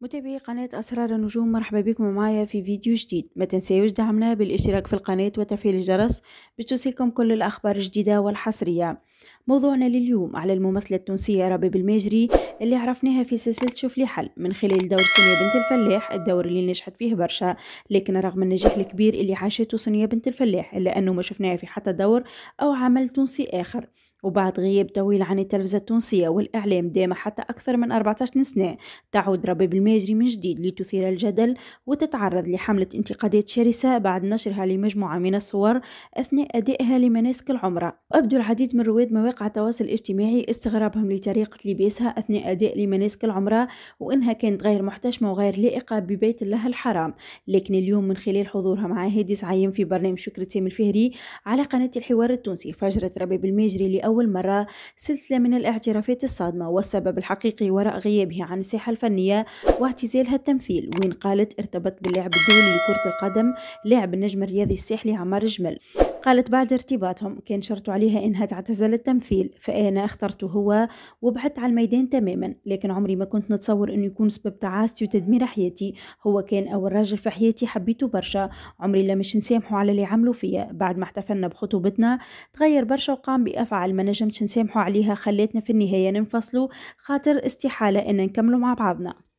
متابعي قناة أسرار النجوم مرحبا بكم معايا في فيديو جديد ما تنسيوش دعمنا بالاشتراك في القناة وتفعيل الجرس باش توصلكم كل الأخبار الجديدة والحصرية موضوعنا لليوم على الممثلة التونسية ربي الماجري اللي عرفناها في سلسلة شوف لي حل من خلال دور سونيا بنت الفلاح الدور اللي نجحت فيه برشا لكن رغم النجاح الكبير اللي عاشته سونيا بنت الفلاح إلا أنه ما شفناها في حتى دور أو عمل تونسي آخر وبعد غياب طويل عن التلفزة التونسية والإعلام دام حتى أكثر من 14 سنة تعود ربيب الماجري من جديد لتثير الجدل وتتعرض لحملة انتقادات شرسة بعد نشرها لمجموعة من الصور أثناء أدائها لمناسك العمرة وأبدو العديد من رواد مواقع مواقع التواصل الاجتماعي استغرابهم لطريقة لباسها أثناء أداء لمناسك العمرة وإنها كانت غير محتشمة وغير لائقة ببيت الله الحرام لكن اليوم من خلال حضورها مع هادي سعيم في برنامج شكرة سامي الفهري على قناة الحوار التونسي فجرت ربيب المجري لأول مرة سلسلة من الاعترافات الصادمة والسبب الحقيقي وراء غيابها عن الساحة الفنية واعتزالها التمثيل وين قالت ارتبط باللاعب الدولي لكرة القدم لاعب النجم الرياضي الساحلي عمار جمل قالت بعد ارتباطهم كان شرط عليها إنها تعتزل التمثيل فأنا اخترته هو وبعدت على الميدان تماما لكن عمري ما كنت نتصور إنه يكون سبب تعاستي وتدمير حياتي هو كان أول راجل في حياتي حبيته برشا عمري لا مش نسامحه على اللي عملوا فيا بعد ما احتفلنا بخطوبتنا تغير برشا وقام بأفعال ما نجمتش نسامحه عليها خلاتنا في النهاية ننفصلوا خاطر استحالة إن نكملوا مع بعضنا